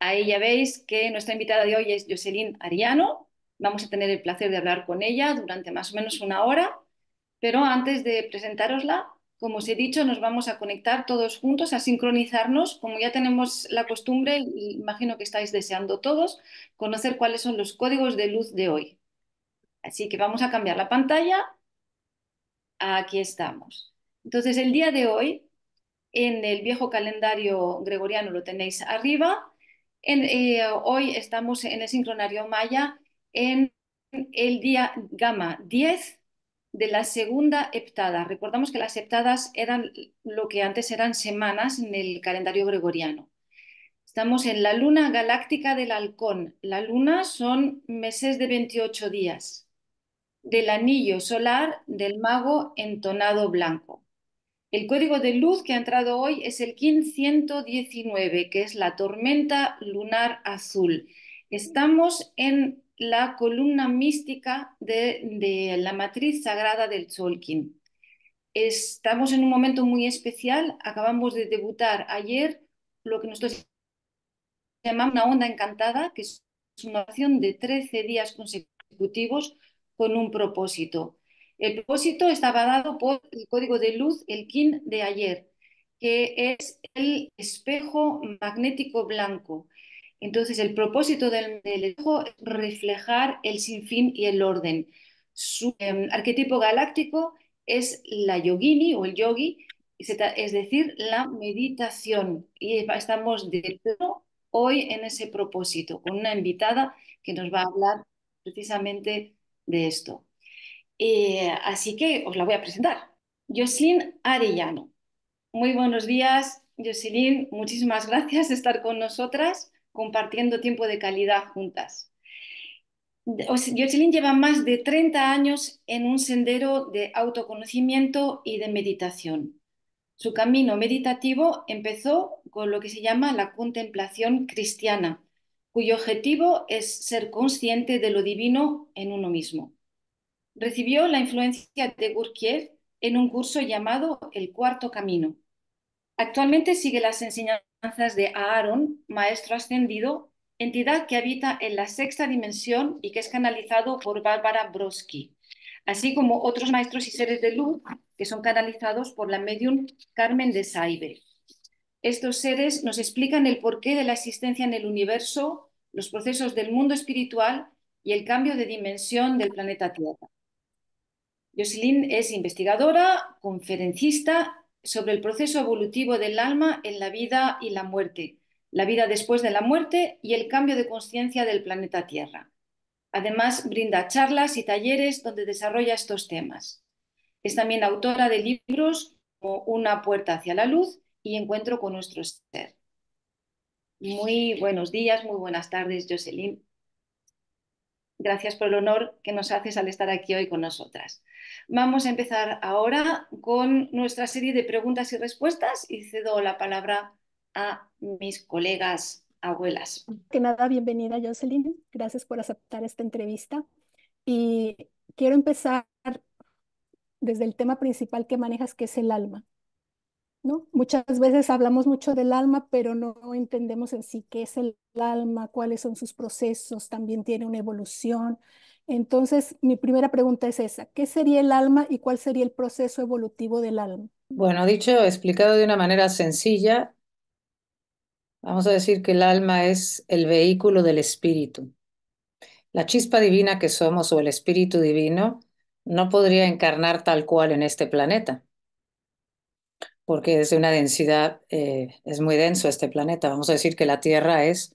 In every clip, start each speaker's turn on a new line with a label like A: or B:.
A: Ahí ya veis que nuestra invitada de hoy es Jocelyn Ariano. Vamos a tener el placer de hablar con ella durante más o menos una hora, pero antes de presentarosla, como os he dicho, nos vamos a conectar todos juntos, a sincronizarnos, como ya tenemos la costumbre imagino que estáis deseando todos, conocer cuáles son los códigos de luz de hoy. Así que vamos a cambiar la pantalla. Aquí estamos. Entonces, el día de hoy, en el viejo calendario gregoriano lo tenéis arriba, eh, hoy estamos en el sincronario maya en el día Gama 10 de la segunda heptada. Recordamos que las heptadas eran lo que antes eran semanas en el calendario gregoriano. Estamos en la luna galáctica del halcón. La luna son meses de 28 días del anillo solar del mago entonado blanco. El código de luz que ha entrado hoy es el KIN 119, que es la tormenta lunar azul. Estamos en la columna mística de, la matriz sagrada del Tzolkin. Estamos en un momento muy especial. Acabamos de debutar ayer lo que nosotros llamamos una onda encantada, que es una acción de 13 días consecutivos con un propósito. El propósito estaba dado por el código de luz, el kin de ayer, que es el espejo magnético blanco. Entonces, el propósito del, espejo es reflejar el sinfín y el orden. Su em, arquetipo galáctico es la yogini o el yogi, es decir, la meditación. Y estamos de hoy en ese propósito, con una invitada que nos va a hablar precisamente de esto. Eh, así que os la voy a presentar. Jocelyn Arellano. Muy buenos días, Jocelyn. Muchísimas gracias de estar con nosotras compartiendo tiempo de calidad juntas. Jocelyn lleva más de 30 años en un sendero de autoconocimiento y de meditación. Su camino meditativo empezó con lo que se llama la contemplación cristiana, cuyo objetivo es ser consciente de lo divino en uno mismo. Recibió la influencia de Gurkiev en un curso llamado El Cuarto Camino. Actualmente sigue las enseñanzas de Aaron, maestro ascendido, entidad que habita en la sexta dimensión y que es canalizado por Bárbara Broski, así como otros maestros y seres de luz que son canalizados por la medium Carmen de Saibe. Estos seres nos explican el porqué de la existencia en el universo, los procesos del mundo espiritual y el cambio de dimensión del planeta Tierra. Jocelyn es investigadora, conferencista sobre el proceso evolutivo del alma en la vida y la muerte, la vida después de la muerte y el cambio de conciencia del planeta Tierra. Además, brinda charlas y talleres donde desarrolla estos temas. Es también autora de libros como Una puerta hacia la luz y Encuentro con nuestro ser. Muy buenos días, muy buenas tardes, Jocelyn. Gracias por el honor que nos haces al estar aquí hoy con nosotras. Vamos a empezar ahora con nuestra serie de preguntas y respuestas y cedo la palabra a mis colegas abuelas.
B: Que nada, bienvenida Jocelyn. Gracias por aceptar esta entrevista. Y quiero empezar desde el tema principal que manejas, que es el alma. ¿no? Muchas veces hablamos mucho del alma, pero no entendemos en sí qué es el alma, cuáles son sus procesos, también tiene una evolución. Entonces, mi primera pregunta es esa, ¿qué sería el alma y cuál sería el proceso evolutivo del alma? Bueno, dicho,
C: explicado de una manera sencilla, vamos a decir que el alma es el vehículo del espíritu. La chispa divina que somos o el espíritu divino no podría encarnar tal cual en este planeta porque es de una densidad, eh, es muy denso este planeta. Vamos a decir que la Tierra es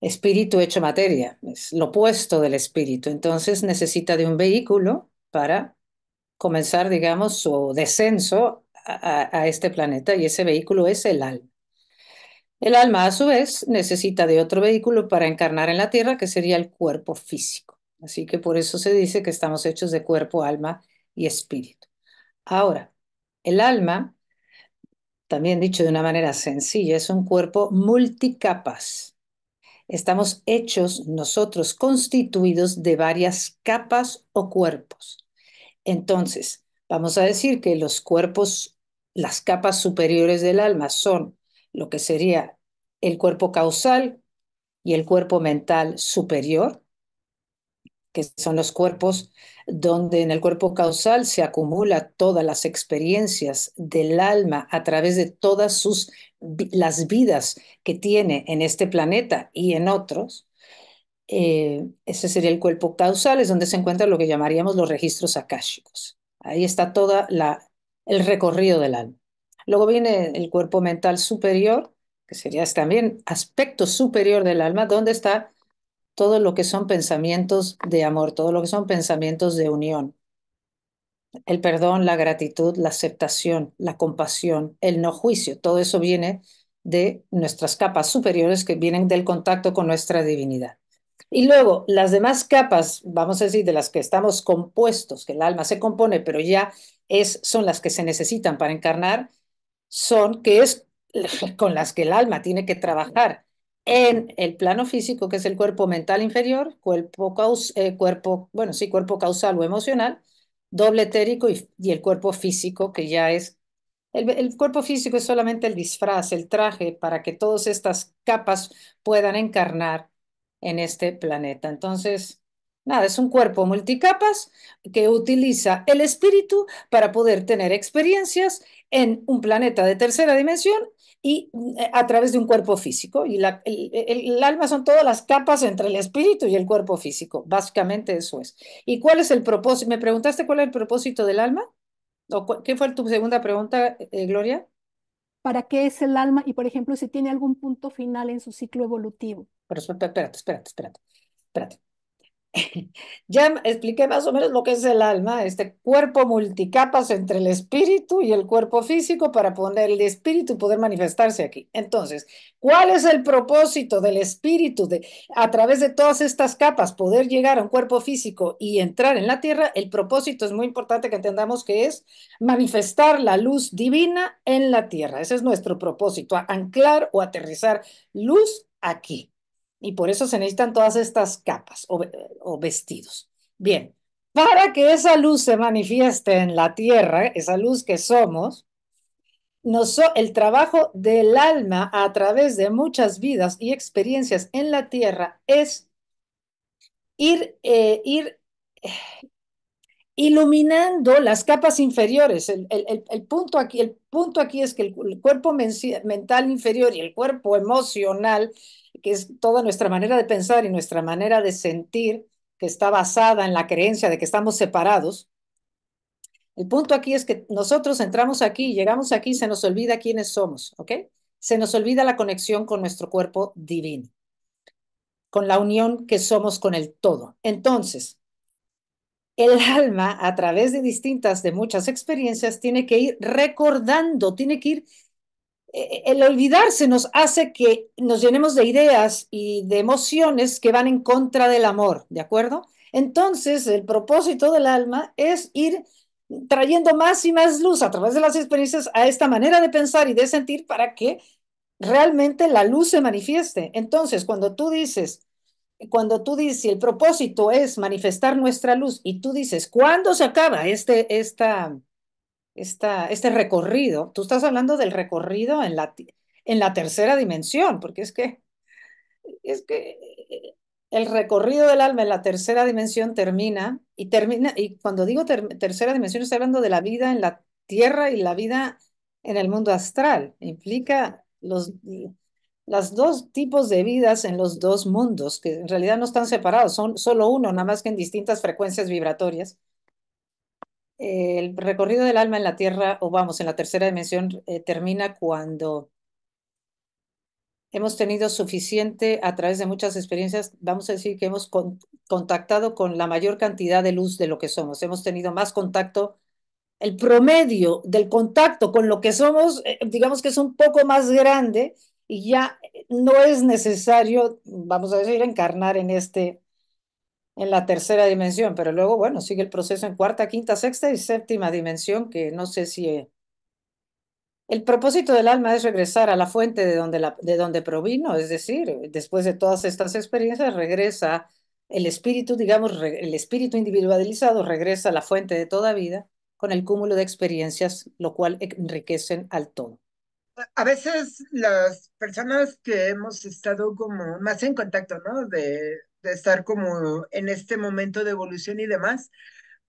C: espíritu hecho materia, es lo opuesto del espíritu. Entonces necesita de un vehículo para comenzar, digamos, su descenso a, a este planeta y ese vehículo es el alma. El alma, a su vez, necesita de otro vehículo para encarnar en la Tierra, que sería el cuerpo físico. Así que por eso se dice que estamos hechos de cuerpo, alma y espíritu. Ahora, el alma también dicho de una manera sencilla, es un cuerpo multicapas. Estamos hechos nosotros constituidos de varias capas o cuerpos. Entonces, vamos a decir que los cuerpos, las capas superiores del alma son lo que sería el cuerpo causal y el cuerpo mental superior, que son los cuerpos donde en el cuerpo causal se acumula todas las experiencias del alma a través de todas sus las vidas que tiene en este planeta y en otros. Eh, ese sería el cuerpo causal, es donde se encuentran lo que llamaríamos los registros akáshicos. Ahí está toda la el recorrido del alma. Luego viene el cuerpo mental superior, que sería también aspecto superior del alma, donde está todo lo que son pensamientos de amor, todo lo que son pensamientos de unión. El perdón, la gratitud, la aceptación, la compasión, el no juicio, todo eso viene de nuestras capas superiores que vienen del contacto con nuestra divinidad. Y luego, las demás capas, vamos a decir, de las que estamos compuestos, que el alma se compone, pero ya es, son las que se necesitan para encarnar, son que es con las que el alma tiene que trabajar en el plano físico, que es el cuerpo mental inferior, cuerpo, eh, cuerpo, bueno, sí, cuerpo causal o emocional, doble etérico y, el cuerpo físico, que ya es... el, cuerpo físico es solamente el disfraz, el traje, para que todas estas capas puedan encarnar en este planeta. Entonces, nada, es un cuerpo multicapas que utiliza el espíritu para poder tener experiencias en un planeta de tercera dimensión y eh, a través de un cuerpo físico. Y la, el, alma son todas las capas entre el espíritu y el cuerpo físico. Básicamente eso es. ¿Y cuál es el propósito? ¿Me preguntaste cuál es el propósito del alma? ¿O ¿Qué fue tu segunda pregunta, eh, Gloria?
B: ¿Para qué es el alma? Y, por ejemplo, si tiene algún punto final en su ciclo evolutivo.
C: Pero espérate, espérate, espérate. espérate. ya expliqué más o menos lo que es el alma, este cuerpo multicapas entre el espíritu y el cuerpo físico para poner el espíritu poder manifestarse aquí. Entonces, ¿cuál es el propósito del espíritu de a través de todas estas capas poder llegar a un cuerpo físico y entrar en la tierra? El propósito es muy importante que entendamos que es manifestar la luz divina en la tierra. Ese es nuestro propósito, anclar o aterrizar luz aquí. Y por eso se necesitan todas estas capas o, vestidos. Bien, para que esa luz se manifieste en la tierra, esa luz que somos, el trabajo del alma a través de muchas vidas y experiencias en la tierra es ir, eh, ir eh, iluminando las capas inferiores. El, punto, aquí, el punto aquí es que el, cuerpo mental inferior y el cuerpo emocional, que es toda nuestra manera de pensar y nuestra manera de sentir, que está basada en la creencia de que estamos separados. El punto aquí es que nosotros entramos aquí, llegamos aquí, se nos olvida quiénes somos, ¿ok? Se nos olvida la conexión con nuestro cuerpo divino, con la unión que somos con el todo. Entonces, el alma, a través de distintas, de muchas experiencias, tiene que ir recordando, tiene que ir... E, e, el olvidarse nos hace que nos llenemos de ideas y de emociones que van en contra del amor, ¿de acuerdo? Entonces, el propósito del alma es ir trayendo más y más luz a través de las experiencias a esta manera de pensar y de sentir para que realmente la luz se manifieste. Entonces, cuando tú dices, cuando tú dices, el propósito es manifestar nuestra luz y tú dices, ¿cuándo se acaba este, esta, esta, este recorrido? Tú estás hablando del recorrido en la, en la tercera dimensión, porque es que, es que el recorrido del alma en la tercera dimensión termina, y termina, y cuando digo tercera dimensión estoy hablando de la vida en la tierra y la vida en el mundo astral. Implica los las dos tipos de vidas en los dos mundos, que en realidad no están separados, son solo uno, nada más que en distintas frecuencias vibratorias. El recorrido del alma en la tierra, o vamos, en la tercera dimensión, eh, termina cuando hemos tenido suficiente, a través de muchas experiencias, vamos a decir que hemos contactado con la mayor cantidad de luz de lo que somos. Hemos tenido más contacto el promedio del contacto con lo que somos, eh, digamos que es un poco más grande y ya no es necesario, vamos a decir, encarnar en este en la tercera dimensión, pero luego, bueno, sigue el proceso en cuarta, quinta, sexta y séptima dimensión, que no sé si... Eh, el propósito del alma es regresar a la fuente de donde, la, de donde provino, es decir, después de todas estas experiencias, regresa el espíritu, digamos, el espíritu individualizado, regresa a la fuente de toda vida con el cúmulo de experiencias, lo cual enriquecen al todo
D: a veces las personas que hemos estado como más en contacto, ¿no? De, estar como en este momento de evolución y demás,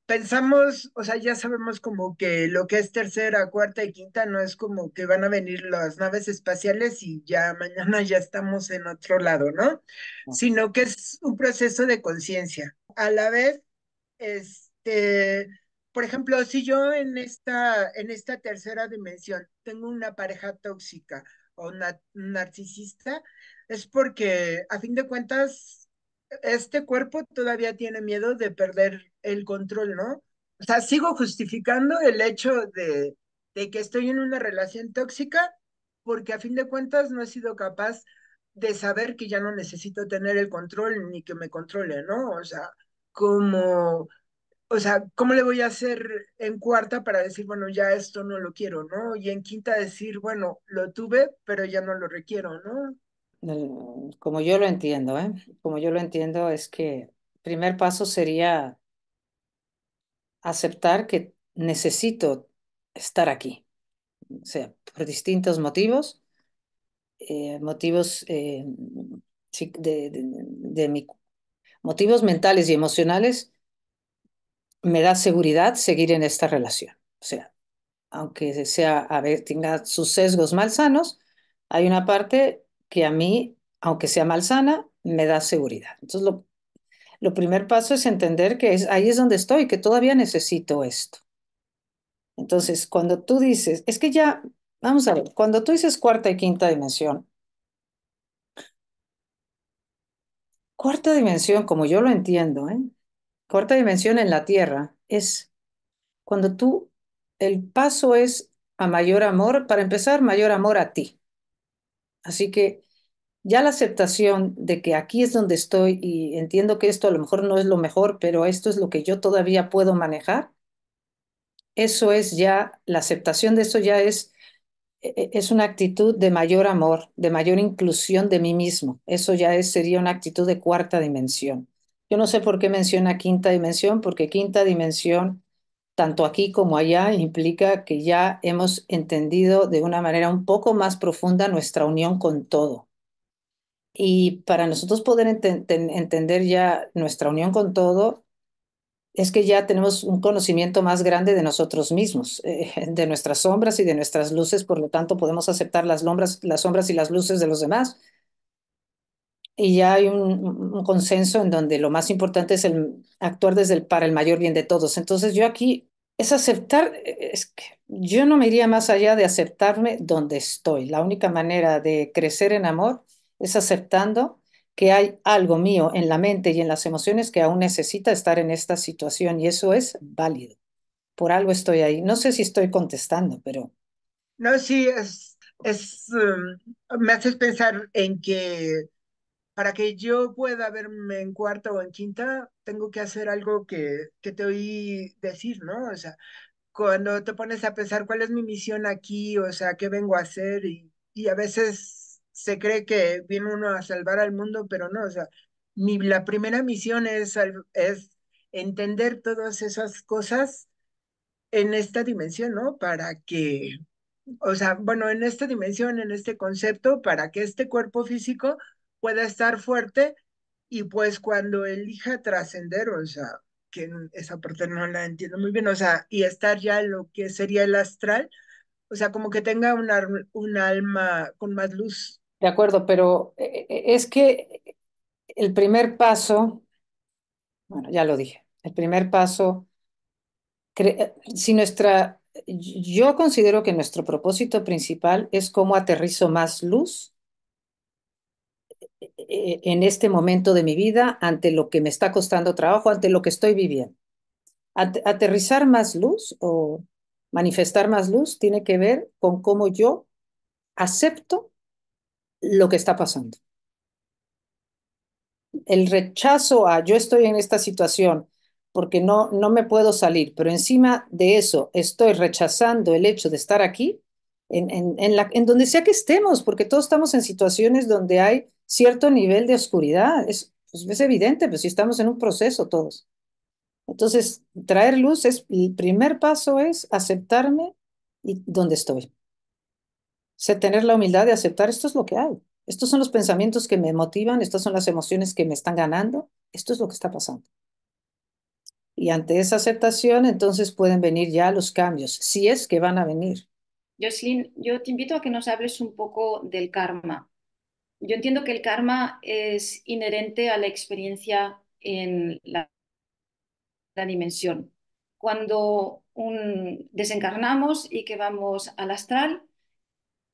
D: pensamos, o sea, ya sabemos como que lo que es tercera, cuarta y quinta no es como que van a venir las naves espaciales y ya mañana ya estamos en otro lado, ¿no? Sino que es un proceso de conciencia. A la vez, este, por ejemplo, si yo en esta, en esta tercera dimensión tengo una pareja tóxica o una, narcisista, es porque a fin de cuentas este cuerpo todavía tiene miedo de perder el control, ¿no? O sea, sigo justificando el hecho de, de que estoy en una relación tóxica porque a fin de cuentas no he sido capaz de saber que ya no necesito tener el control ni que me controle, ¿no? O sea, como o sea, ¿cómo le voy a hacer en cuarta para decir, bueno, ya esto no lo quiero, ¿no? Y en quinta decir, bueno, lo tuve, pero ya no lo requiero, ¿no?
C: Mm, como yo lo entiendo, ¿eh? Como yo lo entiendo es que primer paso sería aceptar que necesito estar aquí, o sea, por distintos motivos, eh, motivos eh, de, de mi, motivos mentales y emocionales me da seguridad seguir en esta relación. O sea, aunque sea, a ver, tenga sus sesgos malsanos, hay una parte que a mí, aunque sea malsana, me da seguridad. Entonces, lo, lo primer paso es entender que es, ahí es donde estoy, que todavía necesito esto. Entonces, cuando tú dices, es que ya, vamos a ver, cuando tú dices cuarta y quinta dimensión, cuarta dimensión, como yo lo entiendo, ¿eh? Cuarta dimensión en la tierra es cuando tú, el paso es a mayor amor, para empezar, mayor amor a ti. Así que ya la aceptación de que aquí es donde estoy y entiendo que esto a lo mejor no es lo mejor, pero esto es lo que yo todavía puedo manejar, eso es ya, la aceptación de eso ya es, e, e, es una actitud de mayor amor, de mayor inclusión de mí mismo. Eso ya sería una actitud de cuarta dimensión. Yo no sé por qué menciona quinta dimensión, porque quinta dimensión, tanto aquí como allá, implica que ya hemos entendido de una manera un poco más profunda nuestra unión con todo. Y para nosotros poder entender ya nuestra unión con todo, es que ya tenemos un conocimiento más grande de nosotros mismos, eh, de nuestras sombras y de nuestras luces, por lo tanto podemos aceptar las, las sombras y las luces de los demás y ya hay un, consenso en donde lo más importante es el actuar desde el para el mayor bien de todos. Entonces yo aquí es aceptar, e, e, es que yo no me iría más allá de aceptarme donde estoy. La única manera de crecer en amor es aceptando que hay algo mío en la mente y en las emociones que aún necesita estar en esta situación y eso es válido. Por algo estoy ahí. No sé si estoy contestando, pero...
D: No, sí, es, es, um, me haces pensar en que para que yo pueda verme en cuarta o en quinta, tengo que hacer algo que, que te oí decir, ¿no? O sea, cuando te pones a pensar cuál es mi misión aquí, o sea, qué vengo a hacer, y, y a veces se cree que viene uno a salvar al mundo, pero no, o sea, mi, la primera misión es, es entender todas esas cosas en esta dimensión, ¿no? Para que, o sea, bueno, en esta dimensión, en este concepto, para que este cuerpo físico pueda estar fuerte y pues cuando elija trascender, o sea, que esa parte no la entiendo muy bien, o sea, y estar ya en lo que sería el astral, o sea, como que tenga un
C: alma con más luz. De acuerdo, pero eh, eh, es que el primer paso, bueno, ya lo dije, el primer paso, eh, si nuestra, yo considero que nuestro propósito principal es cómo aterrizo más luz eh, en este momento de mi vida ante lo que me está costando trabajo, ante lo que estoy viviendo. aterrizar más luz o manifestar más luz tiene que ver con cómo yo acepto lo que está pasando. El rechazo a yo estoy en esta situación porque no, no me puedo salir, pero encima de eso estoy rechazando el hecho de estar aquí, en, la, en donde sea que estemos, porque todos estamos en situaciones donde hay cierto nivel de oscuridad. Es, pues, evidente, pero pues, si estamos en un proceso todos. Entonces, traer luz es, el primer paso es aceptarme y donde estoy. tener la humildad de aceptar esto es lo que hay. Estos son los pensamientos que me motivan, estas son las emociones que me están ganando, esto es lo que está pasando. Y ante esa aceptación, entonces pueden venir ya los cambios, si es que van a venir.
A: Jocelyn, yo te invito a que nos hables un poco del karma. Yo entiendo que el karma es inherente a la experiencia en la, dimensión. Cuando un, desencarnamos y que vamos al astral,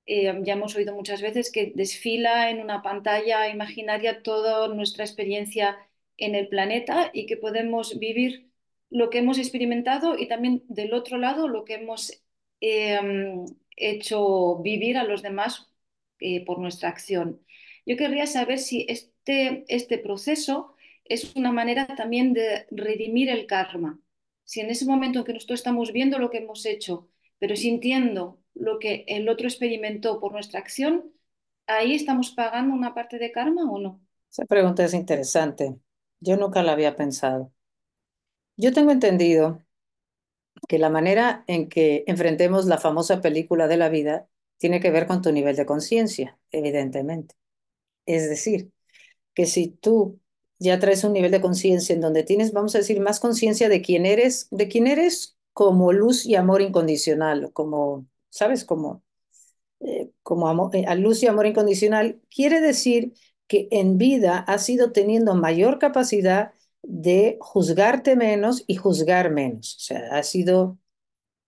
A: eh, ya hemos oído muchas veces que desfila en una pantalla imaginaria toda nuestra experiencia en el planeta y que podemos vivir lo que hemos experimentado y también del otro lado lo que hemos Em, hecho vivir a los demás eh, por nuestra acción. Yo querría saber si este, este proceso es una manera también de redimir el karma. Si en ese momento en que nosotros estamos viendo lo que hemos hecho, pero sintiendo lo que el otro experimentó por nuestra acción, ¿ahí estamos pagando una parte de karma o no?
C: Esa pregunta es interesante. Yo nunca la había pensado. Yo tengo entendido que la manera en que enfrentemos la famosa película de la vida tiene que ver con tu nivel de conciencia, evidentemente. Es decir, que si tú ya traes un nivel de conciencia en donde tienes, vamos a decir, más conciencia de quién eres, de quién eres como luz y amor incondicional, como, ¿sabes? Como, eh, como eh, a luz y amor incondicional, quiere decir que en vida has ido teniendo mayor capacidad de juzgarte menos y juzgar menos. O sea, ha sido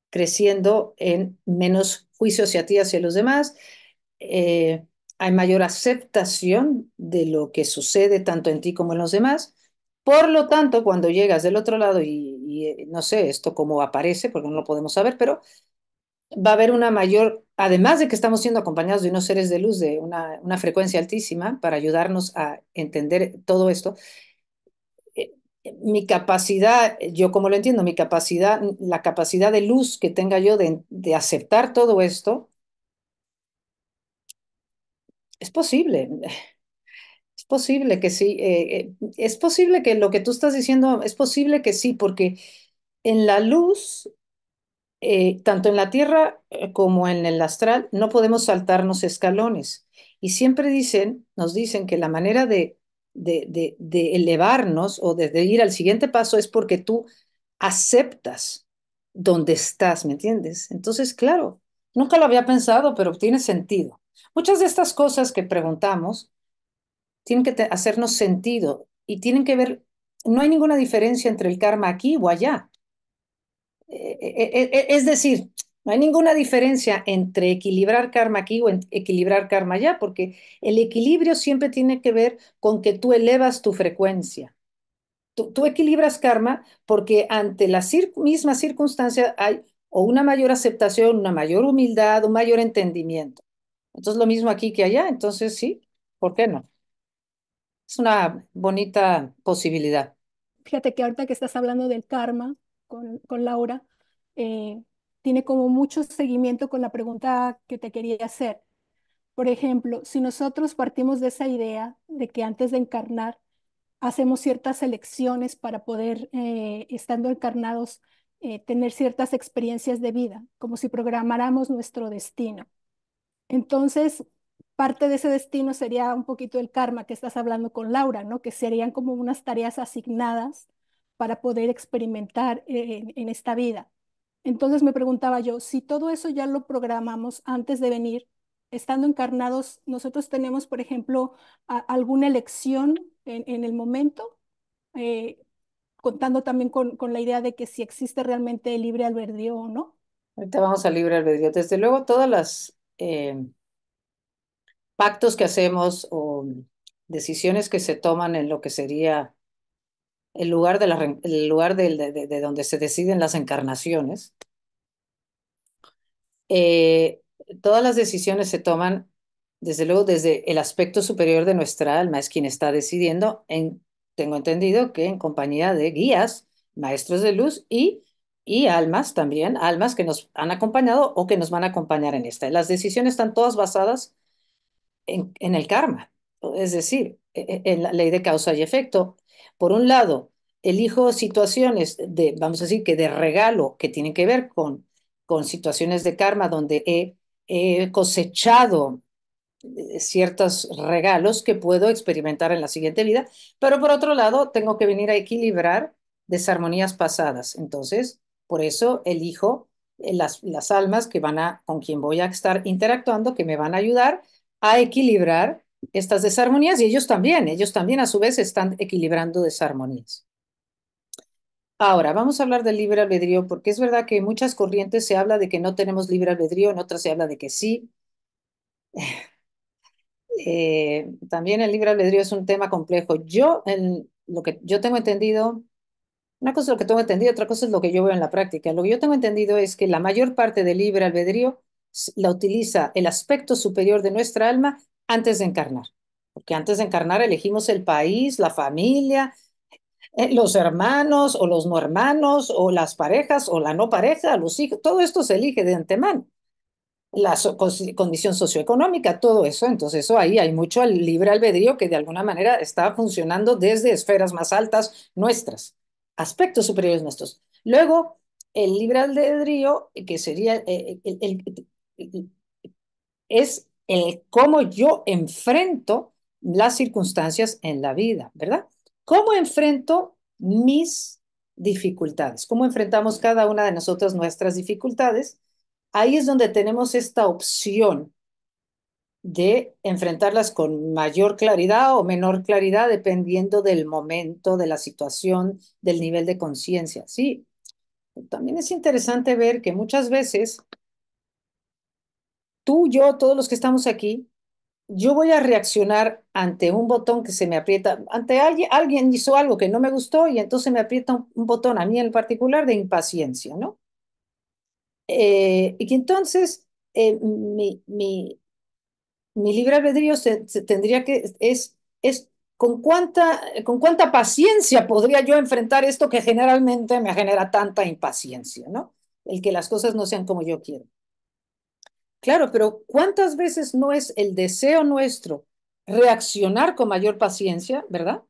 C: creciendo en menos juicio hacia ti, hacia los demás. Eh, hay mayor aceptación de lo que sucede tanto en ti como en los demás. Por lo tanto, cuando llegas del otro lado y, eh, no sé esto cómo aparece, porque no lo podemos saber, pero va a haber una mayor, además de que estamos siendo acompañados de unos seres de luz de una, una frecuencia altísima para ayudarnos a entender todo esto, mi capacidad, yo como lo entiendo, mi capacidad, la capacidad de luz que tenga yo de, aceptar todo esto, es posible. Es posible que sí. Eh, eh, es posible que lo que tú estás diciendo, es posible que sí, porque en la luz, eh, tanto en la tierra como en el astral, no podemos saltarnos escalones. Y siempre dicen, nos dicen que la manera de de, elevarnos o de, ir al siguiente paso es porque tú aceptas donde estás, ¿me entiendes? Entonces, claro, nunca lo había pensado, pero tiene sentido. Muchas de estas cosas que preguntamos tienen que hacernos sentido y tienen que ver, no hay ninguna diferencia entre el karma aquí o allá. Eh, eh, eh, es decir, no hay ninguna diferencia entre equilibrar karma aquí o equilibrar karma allá, porque el equilibrio siempre tiene que ver con que tú elevas tu frecuencia. Tú, equilibras karma porque ante la misma circunstancia hay o una mayor aceptación, una mayor humildad, un mayor entendimiento. Entonces lo mismo aquí que allá, entonces sí, ¿por qué no? Es una bonita posibilidad.
B: Fíjate que ahorita que estás hablando del karma con, Laura, eh, tiene como mucho seguimiento con la pregunta que te quería hacer. Por ejemplo, si nosotros partimos de esa idea de que antes de encarnar hacemos ciertas elecciones para poder, eh, estando encarnados, eh, tener ciertas experiencias de vida, como si programáramos nuestro destino. Entonces, parte de ese destino sería un poquito el karma que estás hablando con Laura, ¿no? Que serían como unas tareas asignadas para poder experimentar eh, en esta vida. Entonces me preguntaba yo, si todo eso ya lo programamos antes de venir, estando encarnados, nosotros tenemos, por ejemplo, alguna elección en, el momento, eh, contando también con, la idea de que si existe realmente el libre albedrío o no. Ahorita
C: vamos al libre albedrío. Desde luego, todas las eh, pactos que hacemos o decisiones que se toman en lo que sería el lugar, de, el lugar de, de, donde se deciden las encarnaciones. Eh, todas las decisiones se toman, desde luego, desde el aspecto superior de nuestra alma, es quien está decidiendo, en, tengo entendido que en compañía de guías, maestros de luz y, y almas también, almas que nos han acompañado o que nos van a acompañar en esta. Las decisiones están todas basadas en, en el karma, es decir, e, e, en la ley de causa y efecto, por un lado, elijo situaciones de, vamos a decir, que de regalo, que tienen que ver con, con situaciones de karma donde he, he cosechado eh, ciertos regalos que puedo experimentar en la siguiente vida, pero por otro lado, tengo que venir a equilibrar desarmonías pasadas. Entonces, por eso elijo eh, las, las almas que van a, con quien voy a estar interactuando, que me van a ayudar a equilibrar estas desarmonías y ellos también, ellos también a su vez están equilibrando desarmonías. Ahora, vamos a hablar del libre albedrío, porque es verdad que en muchas corrientes se habla de que no tenemos libre albedrío, en otras se habla de que sí. Eh, también el libre albedrío es un tema complejo. Yo, en lo que yo tengo entendido, una cosa es lo que tengo entendido, otra cosa es lo que yo veo en la práctica. Lo que yo tengo entendido es que la mayor parte del libre albedrío la utiliza el aspecto superior de nuestra alma antes de encarnar, porque antes de encarnar elegimos el país, la familia, eh, los hermanos o los no hermanos o las parejas o la no pareja, los hijos, todo esto se elige de antemano. La condición socioeconómica, todo eso, entonces ahí hay mucho libre albedrío que de alguna manera está funcionando desde esferas más altas nuestras, aspectos superiores nuestros. Luego, el libre albedrío, que sería eh, el, es el cómo yo enfrento las circunstancias en la vida, ¿verdad? ¿Cómo enfrento mis dificultades? ¿Cómo enfrentamos cada una de nosotras nuestras dificultades? Ahí es donde tenemos esta opción de enfrentarlas con mayor claridad o menor claridad dependiendo del momento, de la situación, del nivel de conciencia. Sí, también es interesante ver que muchas veces tú, yo, todos los que estamos aquí, yo voy a reaccionar ante un botón que se me aprieta, ante alguien, alguien hizo algo que no me gustó y entonces me aprieta un, botón, a mí en particular, de impaciencia, ¿no? Eh, y que entonces eh, mi, mi, libre albedrío tendría que, es, es con cuánta, con cuánta paciencia podría yo enfrentar esto que generalmente me genera tanta impaciencia, ¿no? El que las cosas no sean como yo quiero. Claro, pero ¿cuántas veces no es el deseo nuestro reaccionar con mayor paciencia, ¿verdad?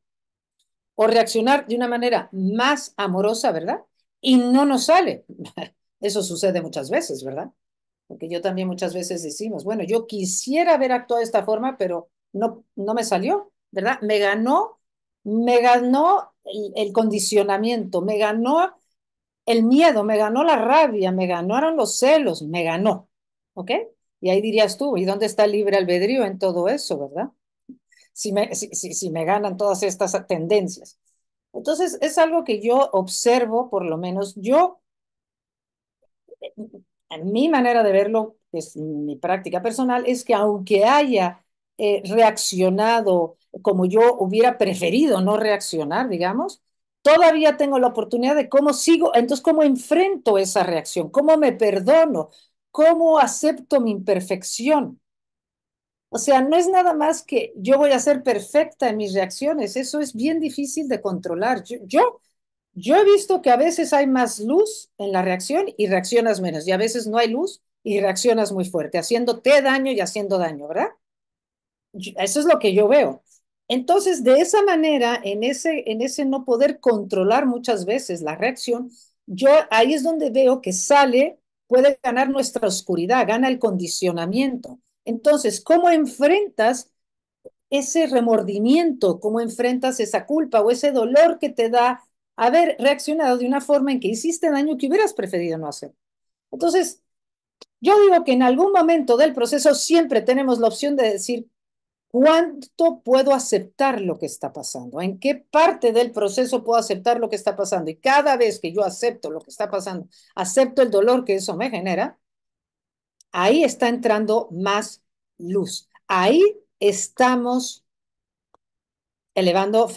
C: O reaccionar de una manera más amorosa, ¿verdad? Y no nos sale. Eso sucede muchas veces, ¿verdad? Porque yo también muchas veces decimos, bueno, yo quisiera haber actuado de esta forma, pero no, no me salió, ¿verdad? Me ganó, me ganó el condicionamiento, me ganó el miedo, me ganó la rabia, me ganaron los celos, me ganó, ¿Ok? Y ahí dirías tú, ¿y dónde está el libre albedrío en todo eso, verdad? Si me, si, me ganan todas estas tendencias. Entonces, es algo que yo observo, por lo menos yo, en eh, mi manera de verlo, es mi práctica personal, es que aunque haya eh, reaccionado como yo hubiera preferido no reaccionar, digamos, todavía tengo la oportunidad de cómo sigo, entonces cómo enfrento esa reacción, cómo me perdono, ¿Cómo acepto mi imperfección? O sea, no es nada más que yo voy a ser perfecta en mis reacciones, eso es bien difícil de controlar. Yo, yo, he visto que a veces hay más luz en la reacción y reaccionas menos, y a veces no hay luz y reaccionas muy fuerte, haciéndote daño y haciendo daño, ¿verdad? eso es lo que yo veo. Entonces, de esa manera, en ese, en ese no poder controlar muchas veces la reacción, yo ahí es donde veo que sale puede ganar nuestra oscuridad, gana el condicionamiento. Entonces, ¿cómo enfrentas ese remordimiento? ¿Cómo enfrentas esa culpa o ese dolor que te da haber reaccionado de una forma en que hiciste daño que hubieras preferido no hacer? Entonces, yo digo que en algún momento del proceso siempre tenemos la opción de decir, ¿Cuánto puedo aceptar lo que está pasando? ¿En qué parte del proceso puedo aceptar lo que está pasando? Y cada vez que yo acepto lo que está pasando, acepto el dolor que eso me genera, ahí está entrando más luz. Ahí estamos elevando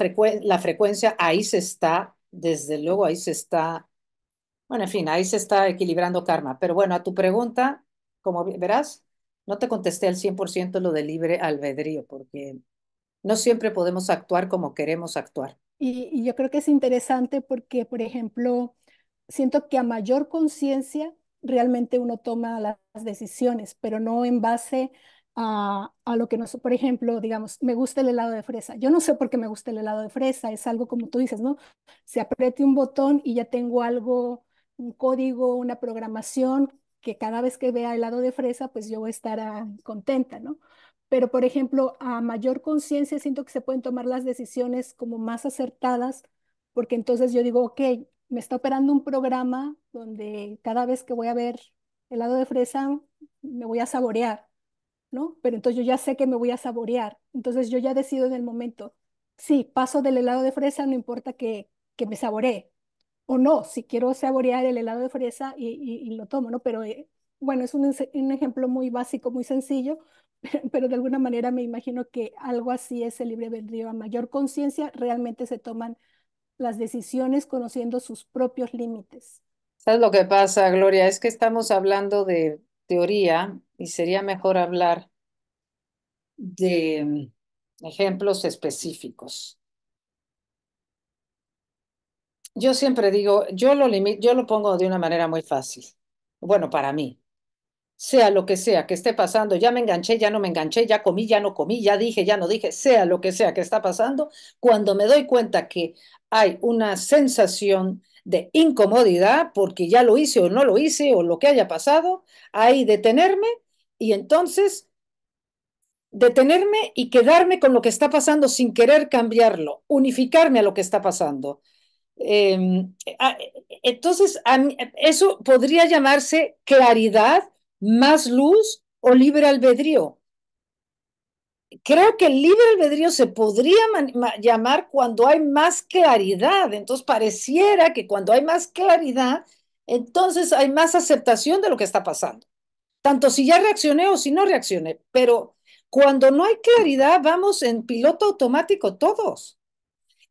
C: la frecuencia, ahí se está, desde luego, ahí se está, bueno, en fin, ahí se está equilibrando karma. Pero bueno, a tu pregunta, como verás, no te contesté al 100% lo de libre albedrío, porque no siempre podemos actuar como queremos actuar.
B: Y, yo creo que es interesante porque, por ejemplo, siento que a mayor conciencia realmente uno toma las decisiones, pero no en base a, a, lo que nos, por ejemplo, digamos, me gusta el helado de fresa. Yo no sé por qué me gusta el helado de fresa, es algo como tú dices, ¿no? Se apriete un botón y ya tengo algo, un código, una programación que cada vez que vea helado de fresa, pues yo voy a estar ah, contenta, ¿no? Pero, por ejemplo, a mayor conciencia siento que se pueden tomar las decisiones como más acertadas, porque entonces yo digo, ok, me está operando un programa donde cada vez que voy a ver helado de fresa, me voy a saborear, ¿no? Pero entonces yo ya sé que me voy a saborear, entonces yo ya decido en el momento, sí, paso del helado de fresa, no importa que, que me saboree, o no, si quiero saborear el helado de fresa y, lo tomo, ¿no? Pero eh, bueno, es un, ejemplo muy básico, muy sencillo, pero, de alguna manera me imagino que algo así es el libre albedrío. A mayor conciencia realmente se toman las decisiones conociendo sus propios límites.
C: ¿Sabes lo que pasa, Gloria? Es que estamos hablando de teoría y sería mejor hablar de mm, ejemplos específicos yo siempre digo, yo lo yo lo pongo de una manera muy fácil. Bueno, para mí, sea lo que sea que esté pasando, ya me enganché, ya no me enganché, ya comí, ya no comí, ya dije, ya no dije, sea lo que sea que está pasando, cuando me doy cuenta que hay una sensación de incomodidad porque ya lo hice o no lo hice o lo que haya pasado, hay detenerme y entonces detenerme y quedarme con lo que está pasando sin querer cambiarlo, unificarme a lo que está pasando. Em, entonces, eso podría llamarse claridad, más luz o libre albedrío. Creo que el libre albedrío se podría llamar cuando hay más claridad. Entonces, pareciera que cuando hay más claridad, entonces hay más aceptación de lo que está pasando. Tanto si ya reaccioné o si no reaccioné. Pero cuando no hay claridad, vamos en piloto automático todos.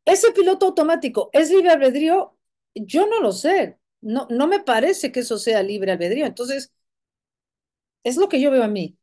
C: Ese piloto automático, ¿es libre albedrío? Yo no lo sé. No, no me parece que eso sea libre albedrío. Entonces, es lo que yo veo a mí.